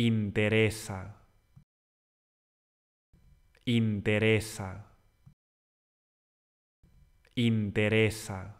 interesa, interesa, interesa.